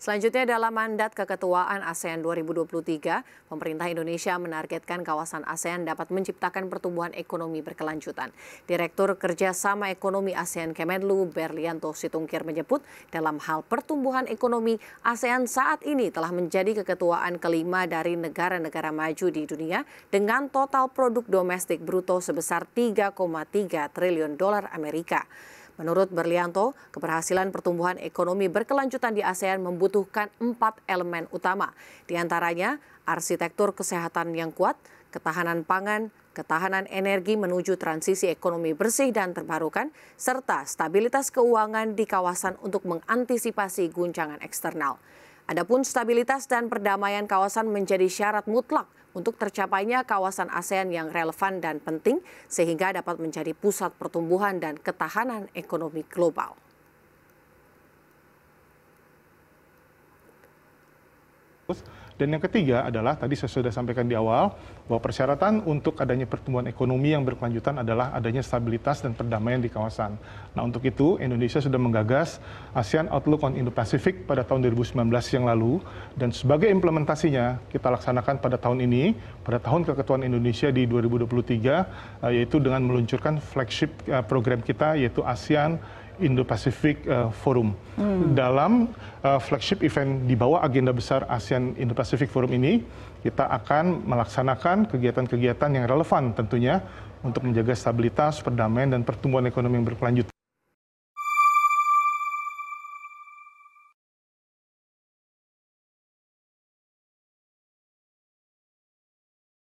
Selanjutnya dalam mandat keketuaan ASEAN 2023, pemerintah Indonesia menargetkan kawasan ASEAN dapat menciptakan pertumbuhan ekonomi berkelanjutan. Direktur Kerjasama Ekonomi ASEAN Kemenlu Berlianto Situngkir menyebut dalam hal pertumbuhan ekonomi, ASEAN saat ini telah menjadi keketuaan kelima dari negara-negara maju di dunia dengan total produk domestik bruto sebesar 3,3 triliun dolar Amerika. Menurut Berlianto, keberhasilan pertumbuhan ekonomi berkelanjutan di ASEAN membutuhkan empat elemen utama. Di antaranya, arsitektur kesehatan yang kuat, ketahanan pangan, ketahanan energi menuju transisi ekonomi bersih dan terbarukan, serta stabilitas keuangan di kawasan untuk mengantisipasi guncangan eksternal. Adapun stabilitas dan perdamaian kawasan menjadi syarat mutlak untuk tercapainya kawasan ASEAN yang relevan dan penting sehingga dapat menjadi pusat pertumbuhan dan ketahanan ekonomi global. Dan yang ketiga adalah tadi saya sudah sampaikan di awal bahwa persyaratan untuk adanya pertumbuhan ekonomi yang berkelanjutan adalah adanya stabilitas dan perdamaian di kawasan. Nah, untuk itu Indonesia sudah menggagas ASEAN Outlook on Indo-Pacific pada tahun 2019 yang lalu dan sebagai implementasinya kita laksanakan pada tahun ini pada tahun keketuaan Indonesia di 2023 eh, yaitu dengan meluncurkan flagship eh, program kita yaitu ASEAN Indo-Pacific uh, Forum. Hmm. Dalam uh, flagship event di bawah agenda besar ASEAN Indo-Pacific Forum ini, kita akan melaksanakan kegiatan-kegiatan yang relevan tentunya untuk menjaga stabilitas, perdamaian, dan pertumbuhan ekonomi yang berkelanjutan.